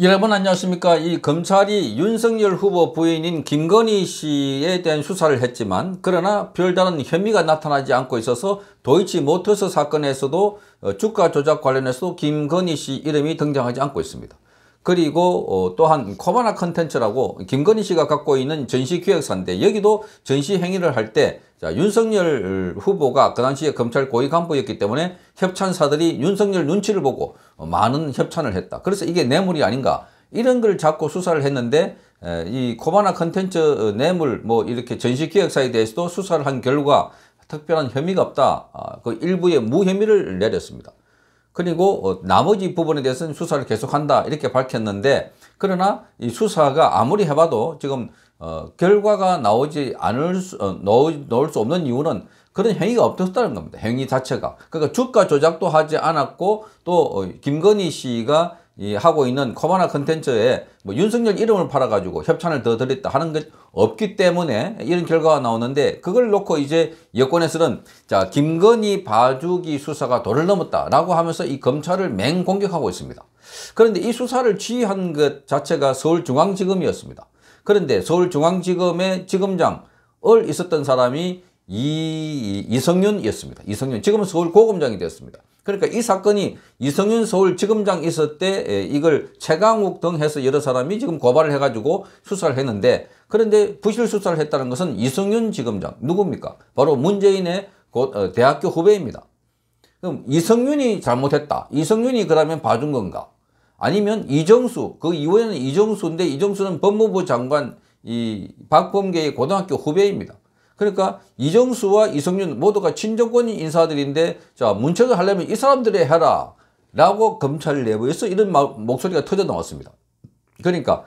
여러분 안녕하십니까 이 검찰이 윤석열 후보 부인인 김건희 씨에 대한 수사를 했지만 그러나 별다른 혐의가 나타나지 않고 있어서 도이치모터스 사건에서도 어, 주가 조작 관련해서도 김건희 씨 이름이 등장하지 않고 있습니다 그리고 어, 또한 코바나 컨텐츠라고 김건희 씨가 갖고 있는 전시기획사인데 여기도 전시행위를 할때 자, 윤석열 후보가 그 당시에 검찰 고위 간부였기 때문에 협찬사들이 윤석열 눈치를 보고 많은 협찬을 했다. 그래서 이게 뇌물이 아닌가. 이런 걸 잡고 수사를 했는데 이 코바나 컨텐츠 뇌물 뭐 이렇게 전시기획사에 대해서도 수사를 한 결과 특별한 혐의가 없다. 아, 그 일부의 무혐의를 내렸습니다. 그리고 어, 나머지 부분에 대해서는 수사를 계속한다 이렇게 밝혔는데 그러나 이 수사가 아무리 해봐도 지금 어, 결과가 나오지 않을 수, 어, 넣을 수 없는 이유는 그런 행위가 없었다는 겁니다. 행위 자체가. 그러니까 주가 조작도 하지 않았고 또 어, 김건희 씨가 이 하고 있는 코바나 컨텐츠에 뭐 윤석열 이름을 팔아가지고 협찬을 더 드렸다 하는 것 없기 때문에 이런 결과가 나오는데 그걸 놓고 이제 여권에서는 자 김건희 봐주기 수사가 도를 넘었다라고 하면서 이 검찰을 맹 공격하고 있습니다. 그런데 이 수사를 취한것 자체가 서울중앙지검이었습니다. 그런데 서울중앙지검의 지검장을 있었던 사람이 이, 이성윤이었습니다. 이성윤. 지금은 서울고검장이 되었습니다. 그러니까 이 사건이 이성윤 서울지검장 있을 때 이걸 최강욱 등 해서 여러 사람이 지금 고발을 해가지고 수사를 했는데 그런데 부실 수사를 했다는 것은 이성윤 지검장 누굽니까? 바로 문재인의 어, 대학교 후배입니다. 그럼 이성윤이 잘못했다. 이성윤이 그러면 봐준 건가? 아니면 이정수 그 이후에는 이정수인데 이정수는 법무부 장관 이 박범계의 고등학교 후배입니다. 그러니까 이정수와 이성윤 모두가 친정권 인사들인데 자 문책을 하려면 이 사람들이 해라 라고 검찰 내부에서 이런 목소리가 터져 나왔습니다. 그러니까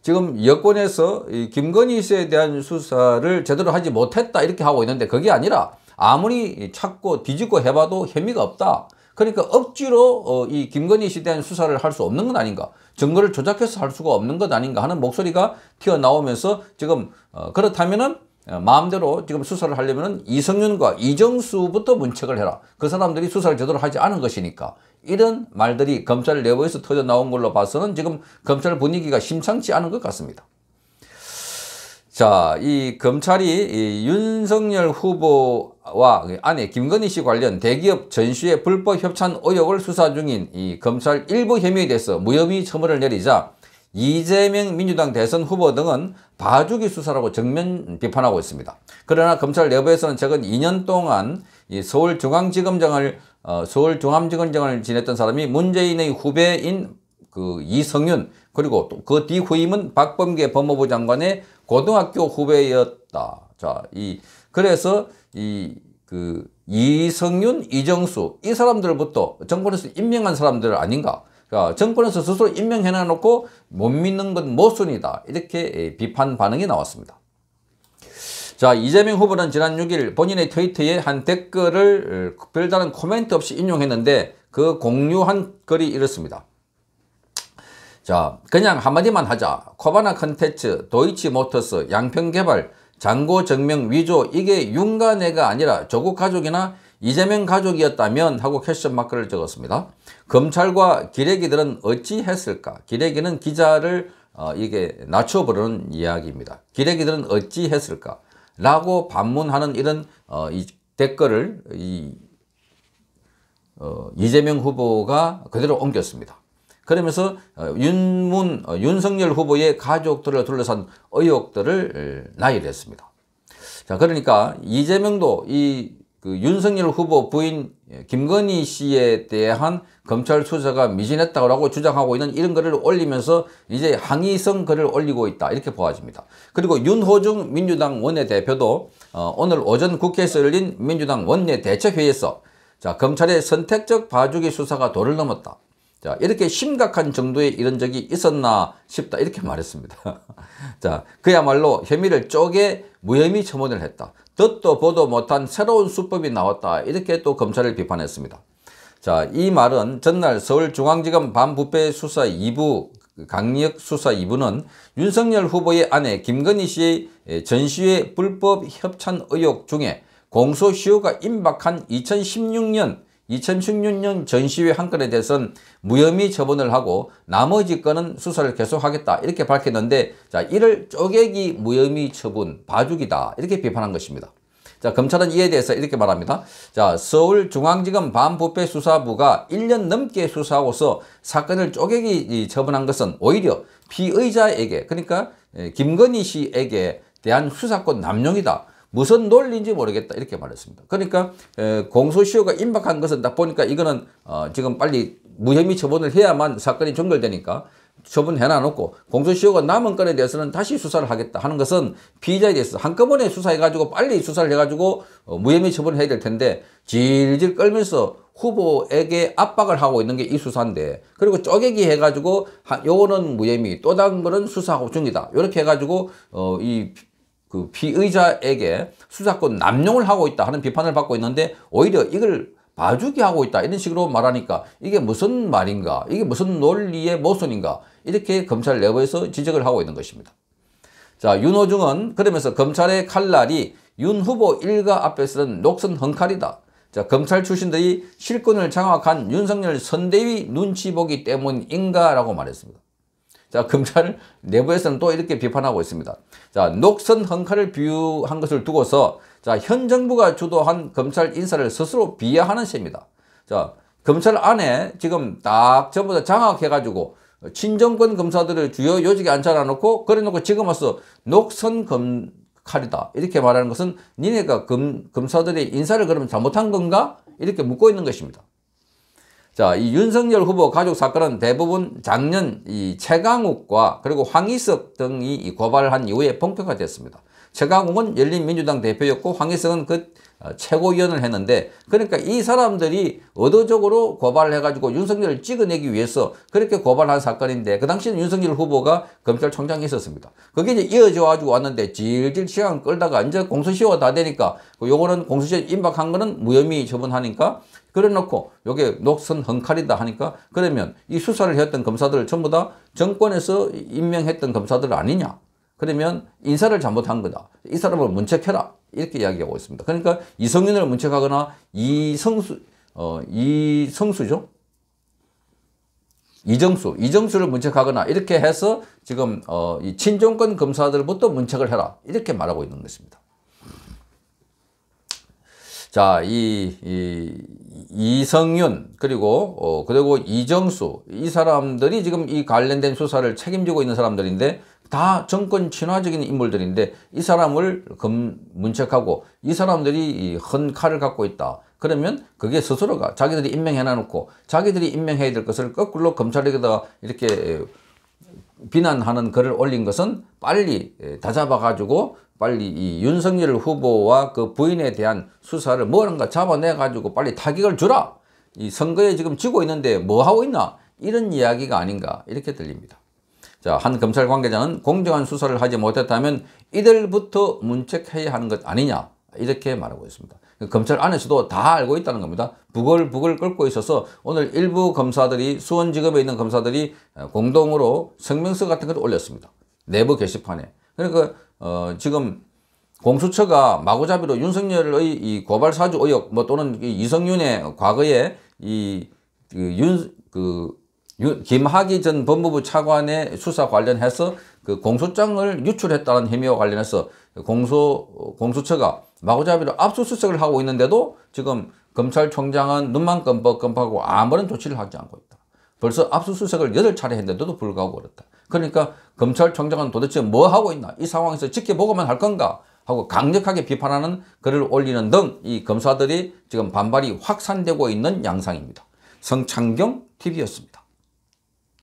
지금 여권에서 이 김건희 씨에 대한 수사를 제대로 하지 못했다 이렇게 하고 있는데 그게 아니라 아무리 찾고 뒤집고 해봐도 혐의가 없다. 그러니까 억지로 어, 이 김건희 씨에 대한 수사를 할 수 없는 건 아닌가 증거를 조작해서 할 수가 없는 것 아닌가 하는 목소리가 튀어나오면서 지금 어, 그렇다면은 어, 마음대로 지금 수사를 하려면 이성윤과 이정수부터 문책을 해라. 그 사람들이 수사를 제대로 하지 않은 것이니까. 이런 말들이 검찰 내부에서 터져 나온 걸로 봐서는 지금 검찰 분위기가 심상치 않은 것 같습니다. 자, 이 검찰이 이 윤석열 후보와 아내 그 김건희 씨 관련 대기업 전시회 불법 협찬 의혹을 수사 중인 이 검찰 일부 혐의에 대해서 무혐의 처벌을 내리자 이재명 민주당 대선 후보 등은 봐주기 수사라고 정면 비판하고 있습니다. 그러나 검찰 내부에서는 최근 2년 동안 이 서울중앙지검장을 어, 서울중앙지검장을 지냈던 사람이 문재인의 후배인 그 이성윤 그리고 또 그 뒤 후임은 박범계 법무부 장관의 고등학교 후배였다. 자, 이 그래서 이 그 이성윤, 이정수 이 사람들부터 정권에서 임명한 사람들 아닌가? 그러니까 정권에서 스스로 임명해 놔 놓고 못 믿는 건 모순이다. 이렇게 예, 비판 반응이 나왔습니다. 자 이재명 후보는 지난 6일 본인의 트위터에 한 댓글을 어, 별다른 코멘트 없이 인용했는데 그 공유한 글이 이렇습니다. 자, 그냥 한마디만 하자. 코바나 컨텐츠, 도이치 모터스, 양평 개발, 장고 정명 위조 이게 윤가내가 아니라 조국 가족이나 이재명 가족이었다면 하고 캐션 마크를 적었습니다. 검찰과 기레기들은 어찌 했을까? 기레기는 기자를 어, 이게 낮춰버리는 이야기입니다. 기레기들은 어찌 했을까? 라고 반문하는 이런 어, 이 댓글을 이, 어, 이재명 후보가 그대로 옮겼습니다. 그러면서 어, 윤문, 어, 윤석열 후보의 가족들을 둘러싼 의혹들을 나열했습니다. 자, 그러니까 이재명도 이그 윤석열 후보 부인 예, 김건희 씨에 대한 검찰 수사가 미진했다고 주장하고 있는 이런 글을 올리면서 이제 항의성 글을 올리고 있다 이렇게 보아집니다. 그리고 윤호중 민주당 원내대표도 어, 오늘 오전 국회에서 열린 민주당 원내대책회의에서 자 검찰의 선택적 봐주기 수사가 도를 넘었다. 자, 이렇게 심각한 정도의 이런 적이 있었나 싶다. 이렇게 말했습니다. 자, 그야말로 혐의를 쪼개 무혐의 처분을 했다. 듣도 보도 못한 새로운 수법이 나왔다. 이렇게 또 검찰을 비판했습니다. 자, 이 말은 전날 서울중앙지검 반부패 수사 2부 강력 수사 2부는 윤석열 후보의 아내 김건희 씨의 예, 전시회 불법 협찬 의혹 중에 공소시효가 임박한 2016년 2016년 전시회 한 건에 대해서는 무혐의 처분을 하고 나머지 건은 수사를 계속하겠다 이렇게 밝혔는데 자 이를 쪼개기 무혐의 처분 봐주기다 이렇게 비판한 것입니다. 자 검찰은 이에 대해서 이렇게 말합니다. 자 서울중앙지검 반부패수사부가 1년 넘게 수사하고서 사건을 쪼개기 처분한 것은 오히려 피의자에게 그러니까 예, 김건희 씨에게 대한 수사권 남용이다. 무슨 논리인지 모르겠다 이렇게 말했습니다. 그러니까 공소시효가 임박한 것은 딱 보니까 이거는 어, 지금 빨리 무혐의 처분을 해야만 사건이 종결되니까 처분해놔놓고 공소시효가 남은 건에 대해서는 다시 수사를 하겠다 하는 것은 피의자에 대해서 한꺼번에 수사해가지고 빨리 수사를 해가지고 어, 무혐의 처분을 해야 될 텐데 질질 끌면서 후보에게 압박을 하고 있는 게 이 수사인데 그리고 쪼개기 해가지고 요거는 무혐의 또 다른 거는 수사하고 중이다 이렇게 해가지고 어, 이그 피의자에게 수사권 남용을 하고 있다 하는 비판을 받고 있는데 오히려 이걸 봐주기 하고 있다 이런 식으로 말하니까 이게 무슨 말인가 이게 무슨 논리의 모순인가 이렇게 검찰 내부에서 지적을 하고 있는 것입니다. 자 윤호중은 그러면서 검찰의 칼날이 윤 후보 일가 앞에 쓰는 녹슨 헝칼이다. 자 검찰 출신들이 실권을 장악한 윤석열 선대위 눈치 보기 때문인가라고 말했습니다. 자, 검찰 내부에서는 또 이렇게 비판하고 있습니다. 자, 녹선 헝카를 비유한 것을 두고서 자, 현 정부가 주도한 검찰 인사를 스스로 비하하는 셈입니다. 자, 검찰 안에 지금 딱 전부 다 장악해가지고 친정권 검사들을 주요 요직에 앉혀놓고 그래놓고 지금 와서 녹선 검 칼이다 이렇게 말하는 것은 니네가 검, 검사들의 인사를 그러면 잘못한 건가? 이렇게 묻고 있는 것입니다. 자, 이 윤석열 후보 가족 사건은 대부분 작년 이 최강욱과 그리고 황희석 등이 고발을 한 이후에 본격화됐습니다. 최강욱은 열린민주당 대표였고 황희석은 그 어, 최고위원을 했는데 그러니까 이 사람들이 의도적으로 고발을 해가지고 윤석열을 찍어내기 위해서 그렇게 고발한 사건인데 그 당시는 윤석열 후보가 검찰총장이 있었습니다. 그게 이제 이어져가지고 왔는데 질질 시간 끌다가 이제 공소시효가 다 되니까 그 요거는 공소시효 임박한 거는 무혐의 처분하니까 그래 놓고 요게 녹슨 헝칼이다 하니까 그러면 이 수사를 했던 검사들 전부 다 정권에서 임명했던 검사들 아니냐 그러면 인사를 잘못한 거다 이 사람을 문책해라 이렇게 이야기하고 있습니다 그러니까 이성윤을 문책하거나 이성수 어 이성수죠 이정수, 이정수를 문책하거나 이렇게 해서 지금 어, 이 친정권 검사들부터 문책을 해라 이렇게 말하고 있는 것입니다. 자, 이, 이 이성윤 그리고 어, 그리고 이정수 이 사람들이 지금 이 관련된 수사를 책임지고 있는 사람들인데 다 정권 친화적인 인물들인데 이 사람을 검, 문책하고 이 사람들이 이 헌 칼을 갖고 있다. 그러면 그게 스스로가 자기들이 임명해 놔놓고 자기들이 임명해야 될 것을 거꾸로 검찰에게다가 이렇게 비난하는 글을 올린 것은 빨리 예, 다 잡아가지고 빨리 이 윤석열 후보와 그 부인에 대한 수사를 뭐하는가 잡아내가지고 빨리 타격을 주라. 이 선거에 지금 지고 있는데 뭐하고 있나? 이런 이야기가 아닌가 이렇게 들립니다. 자, 한 검찰 관계자는 공정한 수사를 하지 못했다면 이들부터 문책해야 하는 것 아니냐. 이렇게 말하고 있습니다. 그러니까 검찰 안에서도 다 알고 있다는 겁니다. 부글부글 끓고 있어서 오늘 일부 검사들이 수원지검에 있는 검사들이 어, 공동으로 성명서 같은 걸 올렸습니다. 내부 게시판에. 그러니까 어, 지금 공수처가 마구잡이로 윤석열의 이 고발 사주 의혹 뭐 또는 이성윤의 과거에 이윤그 그, 그 김학의 전 법무부 차관의 수사 관련해서 그 공소장을 유출했다는 혐의와 관련해서 공소 공수처가 마구잡이로 압수수색을 하고 있는데도 지금 검찰총장은 눈만 껌뻑껌뻑하고 아무런 조치를 하지 않고 있다. 벌써 압수수색을 8차례 했는데도 불구하고 그렇다. 그러니까 검찰총장은 도대체 뭐 하고 있나? 이 상황에서 지켜보고만 할 건가? 하고 강력하게 비판하는 글을 올리는 등 이 검사들이 지금 반발이 확산되고 있는 양상입니다. 성창경 TV였습니다.